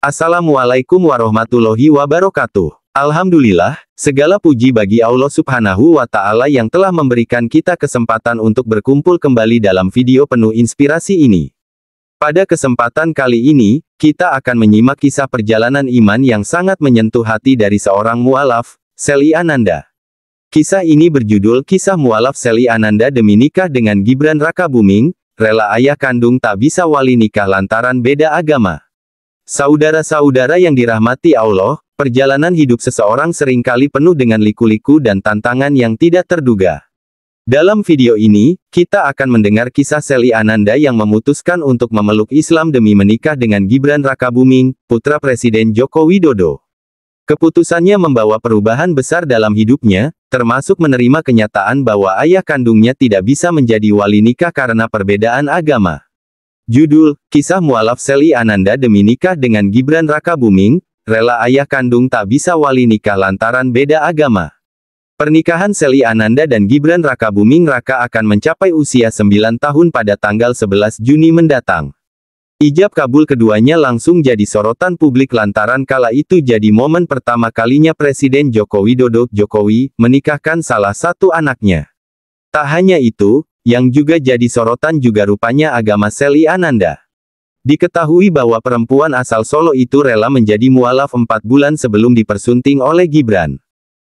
Assalamualaikum warahmatullahi wabarakatuh. Alhamdulillah, segala puji bagi Allah Subhanahu wa Ta'ala yang telah memberikan kita kesempatan untuk berkumpul kembali dalam video penuh inspirasi ini. Pada kesempatan kali ini, kita akan menyimak kisah perjalanan iman yang sangat menyentuh hati dari seorang mualaf, Seli Ananda. Kisah ini berjudul Kisah Mualaf Seli Ananda demi nikah dengan Gibran Raka Buming, rela ayah kandung tak bisa wali nikah lantaran beda agama. Saudara-saudara yang dirahmati Allah, perjalanan hidup seseorang seringkali penuh dengan liku-liku dan tantangan yang tidak terduga. Dalam video ini, kita akan mendengar kisah Seli Ananda yang memutuskan untuk memeluk Islam demi menikah dengan Gibran Rakabuming, putra Presiden Joko Widodo. Keputusannya membawa perubahan besar dalam hidupnya, termasuk menerima kenyataan bahwa ayah kandungnya tidak bisa menjadi wali nikah karena perbedaan agama. Judul, Kisah Mualaf Seli Ananda demi nikah dengan Gibran Raka Buming, rela ayah kandung tak bisa wali nikah lantaran beda agama. Pernikahan Seli Ananda dan Gibran Raka Buming Raka akan mencapai usia 9 tahun pada tanggal 11 Juni mendatang. Ijab kabul keduanya langsung jadi sorotan publik lantaran kala itu jadi momen pertama kalinya Presiden Joko Widodo, Jokowi, menikahkan salah satu anaknya. Tak hanya itu, yang juga jadi sorotan juga rupanya agama Seli Ananda. Diketahui bahwa perempuan asal Solo itu rela menjadi mualaf empat bulan sebelum dipersunting oleh Gibran.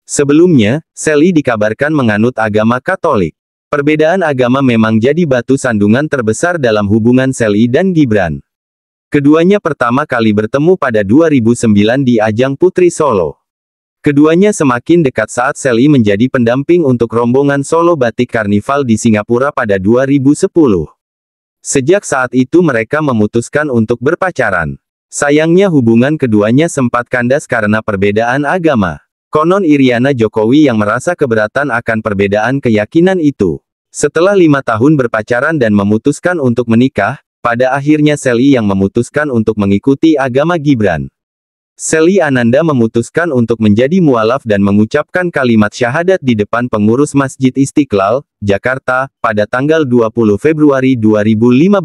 Sebelumnya, Seli dikabarkan menganut agama Katolik. Perbedaan agama memang jadi batu sandungan terbesar dalam hubungan Seli dan Gibran. Keduanya pertama kali bertemu pada 2009 di ajang Putri Solo. Keduanya semakin dekat saat Sally menjadi pendamping untuk rombongan solo batik karnival di Singapura pada 2010. Sejak saat itu mereka memutuskan untuk berpacaran. Sayangnya hubungan keduanya sempat kandas karena perbedaan agama. Konon Iriana Jokowi yang merasa keberatan akan perbedaan keyakinan itu. Setelah lima tahun berpacaran dan memutuskan untuk menikah, pada akhirnya Sally yang memutuskan untuk mengikuti agama Gibran. Seli Ananda memutuskan untuk menjadi mualaf dan mengucapkan kalimat syahadat di depan pengurus Masjid Istiqlal, Jakarta, pada tanggal 20 Februari 2015.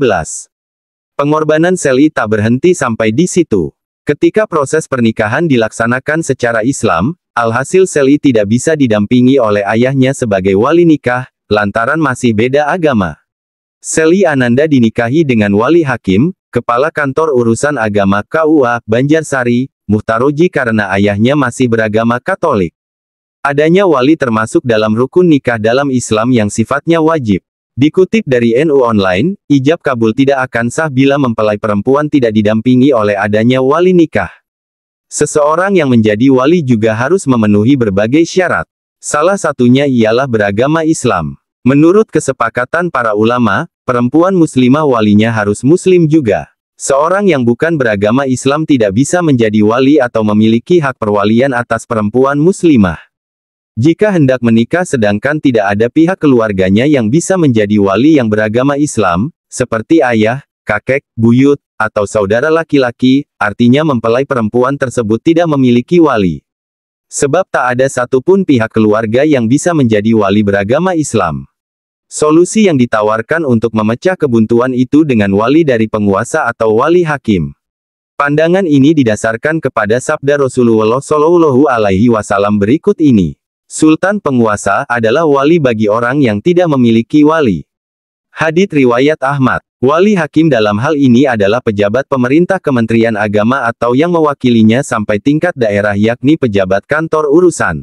Pengorbanan Seli tak berhenti sampai di situ. Ketika proses pernikahan dilaksanakan secara Islam, alhasil Seli tidak bisa didampingi oleh ayahnya sebagai wali nikah, lantaran masih beda agama. Seli Ananda dinikahi dengan Wali Hakim, Kepala Kantor Urusan Agama KUA, Banjarsari, Muhtaroji karena ayahnya masih beragama Katolik. Adanya wali termasuk dalam rukun nikah dalam Islam yang sifatnya wajib. Dikutip dari NU Online, ijab kabul tidak akan sah bila mempelai perempuan tidak didampingi oleh adanya wali nikah. Seseorang yang menjadi wali juga harus memenuhi berbagai syarat. Salah satunya ialah beragama Islam. Menurut kesepakatan para ulama, perempuan muslimah walinya harus muslim juga. Seorang yang bukan beragama Islam tidak bisa menjadi wali atau memiliki hak perwalian atas perempuan muslimah. Jika hendak menikah sedangkan tidak ada pihak keluarganya yang bisa menjadi wali yang beragama Islam, seperti ayah, kakek, buyut, atau saudara laki-laki, artinya mempelai perempuan tersebut tidak memiliki wali. Sebab tak ada satupun pihak keluarga yang bisa menjadi wali beragama Islam. Solusi yang ditawarkan untuk memecah kebuntuan itu dengan wali dari penguasa atau wali hakim. Pandangan ini didasarkan kepada sabda Rasulullah Shallallahu Alaihi Wasallam berikut ini. Sultan penguasa adalah wali bagi orang yang tidak memiliki wali. Hadit riwayat Ahmad. Wali hakim dalam hal ini adalah pejabat pemerintah Kementerian Agama atau yang mewakilinya sampai tingkat daerah yakni pejabat kantor urusan.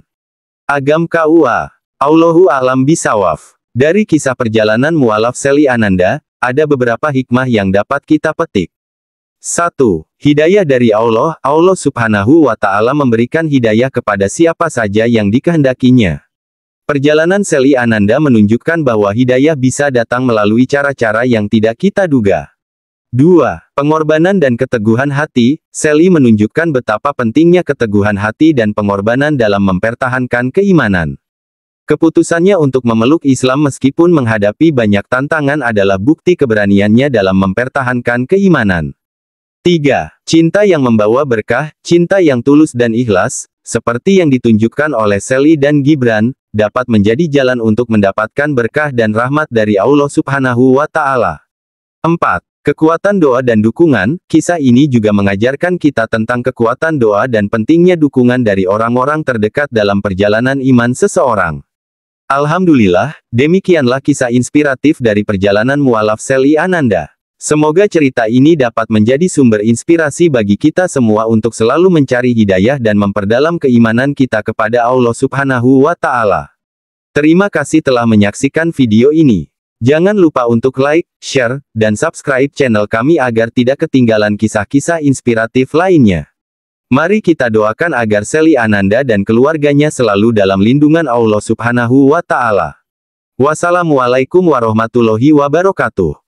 Agam KUA. Allahu alam bisawaf. Dari kisah perjalanan mualaf Seli Ananda, ada beberapa hikmah yang dapat kita petik. 1. Hidayah dari Allah, Allah subhanahu wa ta'ala memberikan hidayah kepada siapa saja yang dikehendakinya. Perjalanan Seli Ananda menunjukkan bahwa hidayah bisa datang melalui cara-cara yang tidak kita duga. 2. Pengorbanan dan keteguhan hati, Seli menunjukkan betapa pentingnya keteguhan hati dan pengorbanan dalam mempertahankan keimanan. Keputusannya untuk memeluk Islam meskipun menghadapi banyak tantangan adalah bukti keberaniannya dalam mempertahankan keimanan. 3. Cinta yang membawa berkah, cinta yang tulus dan ikhlas, seperti yang ditunjukkan oleh Sally dan Gibran, dapat menjadi jalan untuk mendapatkan berkah dan rahmat dari Allah Subhanahu wa Ta'ala. 4. Kekuatan doa dan dukungan, kisah ini juga mengajarkan kita tentang kekuatan doa dan pentingnya dukungan dari orang-orang terdekat dalam perjalanan iman seseorang. Alhamdulillah, demikianlah kisah inspiratif dari perjalanan mualaf Seli Ananda. Semoga cerita ini dapat menjadi sumber inspirasi bagi kita semua untuk selalu mencari hidayah dan memperdalam keimanan kita kepada Allah Subhanahu wa Ta'ala. Terima kasih telah menyaksikan video ini. Jangan lupa untuk like, share, dan subscribe channel kami agar tidak ketinggalan kisah-kisah inspiratif lainnya. Mari kita doakan agar Seli Ananda dan keluarganya selalu dalam lindungan Allah Subhanahu wa Ta'ala. Wassalamualaikum warahmatullahi wabarakatuh.